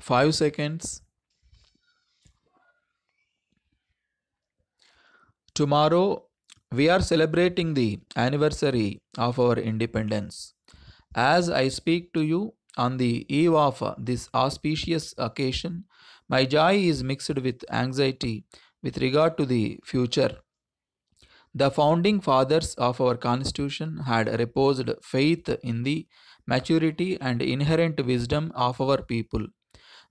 5 seconds. Tomorrow, we are celebrating the anniversary of our independence. As I speak to you on the eve of uh, this auspicious occasion, my joy is mixed with anxiety with regard to the future. The founding fathers of our constitution had reposed faith in the maturity and inherent wisdom of our people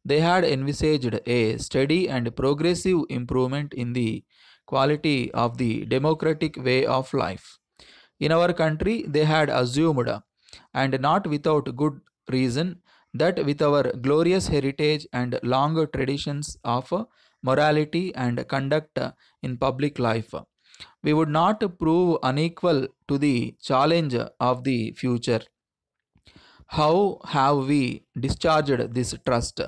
they had envisaged a steady and progressive improvement in the quality of the democratic way of life. In our country, they had assumed, and not without good reason, that with our glorious heritage and long traditions of morality and conduct in public life, we would not prove unequal to the challenge of the future. How have we discharged this trust?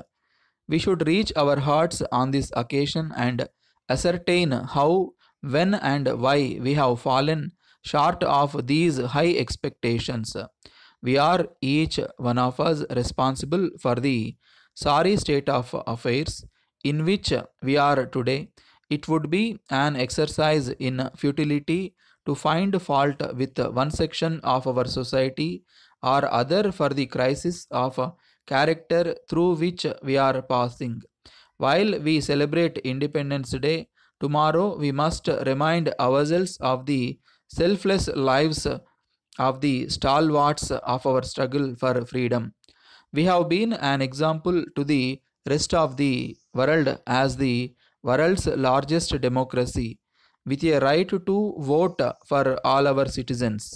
We should reach our hearts on this occasion and ascertain how, when, and why we have fallen short of these high expectations. We are each one of us responsible for the sorry state of affairs in which we are today. It would be an exercise in futility to find fault with one section of our society or other for the crisis of character through which we are passing. While we celebrate Independence Day, tomorrow we must remind ourselves of the selfless lives of the stalwarts of our struggle for freedom. We have been an example to the rest of the world as the world's largest democracy, with a right to vote for all our citizens.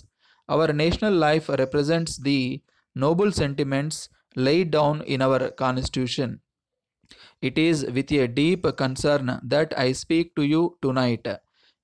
Our national life represents the noble sentiments laid down in our Constitution. It is with a deep concern that I speak to you tonight.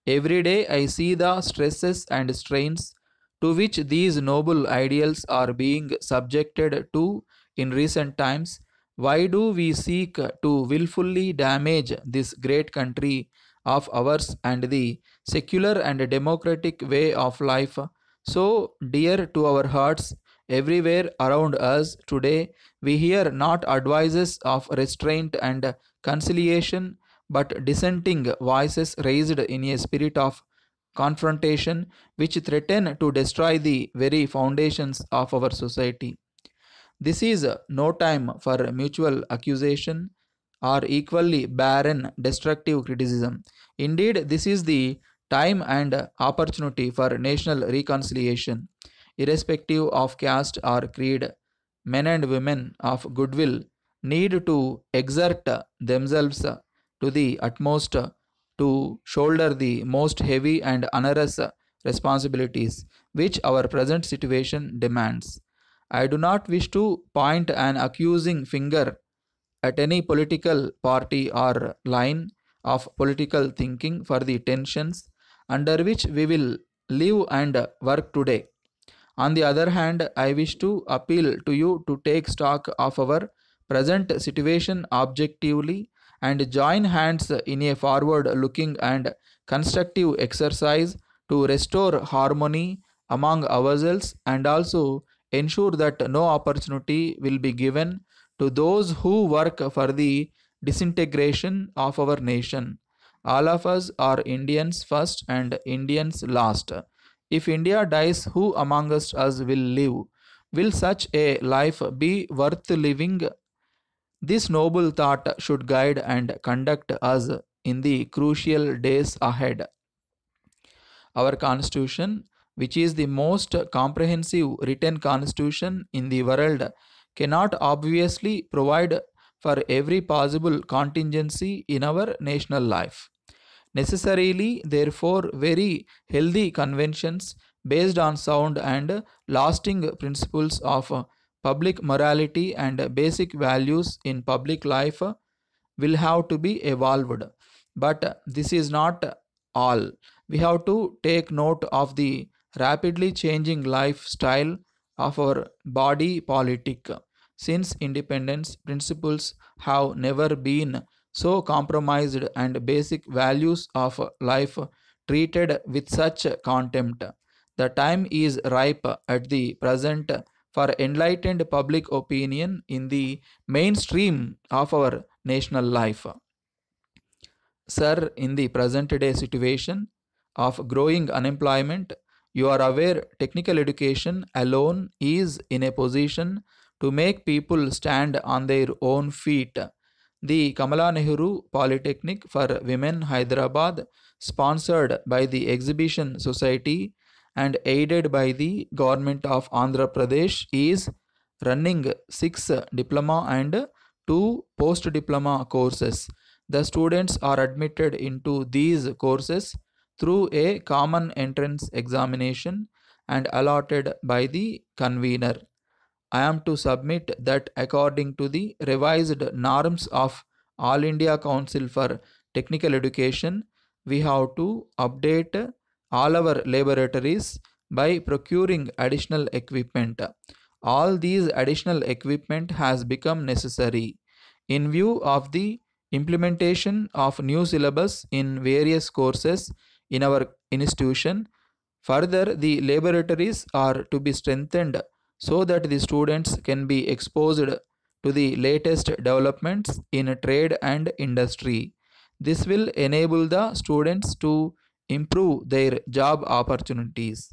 Every day I see the stresses and strains to which these noble ideals are being subjected to in recent times. Why do we seek to willfully damage this great country of ours and the secular and democratic way of life so dear to our hearts everywhere around us today, we hear not advices of restraint and conciliation, but dissenting voices raised in a spirit of confrontation which threaten to destroy the very foundations of our society. This is no time for mutual accusation or equally barren destructive criticism. Indeed, this is the time and opportunity for national reconciliation irrespective of caste or creed, men and women of goodwill need to exert themselves to the utmost to shoulder the most heavy and onerous responsibilities which our present situation demands. I do not wish to point an accusing finger at any political party or line of political thinking for the tensions under which we will live and work today. On the other hand, I wish to appeal to you to take stock of our present situation objectively and join hands in a forward looking and constructive exercise to restore harmony among ourselves and also ensure that no opportunity will be given to those who work for the disintegration of our nation. All of us are Indians first and Indians last. If India dies, who among us will live? Will such a life be worth living? This noble thought should guide and conduct us in the crucial days ahead. Our Constitution, which is the most comprehensive written Constitution in the world, cannot obviously provide for every possible contingency in our national life necessarily, therefore, very healthy conventions based on sound and lasting principles of public morality and basic values in public life will have to be evolved. But this is not all. We have to take note of the rapidly changing lifestyle of our body politic. Since independence, principles have never been so compromised and basic values of life treated with such contempt. The time is ripe at the present for enlightened public opinion in the mainstream of our national life. Sir, in the present day situation of growing unemployment, you are aware technical education alone is in a position to make people stand on their own feet the Kamala Nehru Polytechnic for Women Hyderabad, sponsored by the Exhibition Society and aided by the Government of Andhra Pradesh, is running six diploma and two post diploma courses. The students are admitted into these courses through a common entrance examination and allotted by the convener. I am to submit that according to the revised norms of All India Council for Technical Education, we have to update all our laboratories by procuring additional equipment. All these additional equipment has become necessary. In view of the implementation of new syllabus in various courses in our institution, further the laboratories are to be strengthened so that the students can be exposed to the latest developments in trade and industry. This will enable the students to improve their job opportunities.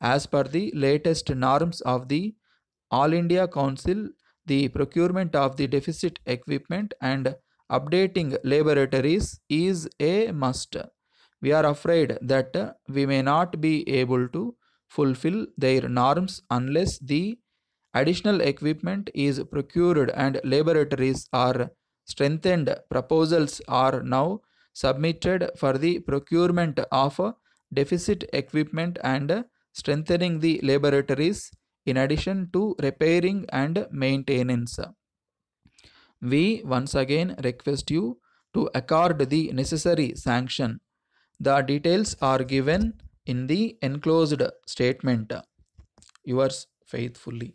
As per the latest norms of the All India Council, the procurement of the deficit equipment and updating laboratories is a must. We are afraid that we may not be able to fulfill their norms unless the additional equipment is procured and laboratories are strengthened. Proposals are now submitted for the procurement of deficit equipment and strengthening the laboratories in addition to repairing and maintenance. We once again request you to accord the necessary sanction. The details are given in the enclosed statement yours faithfully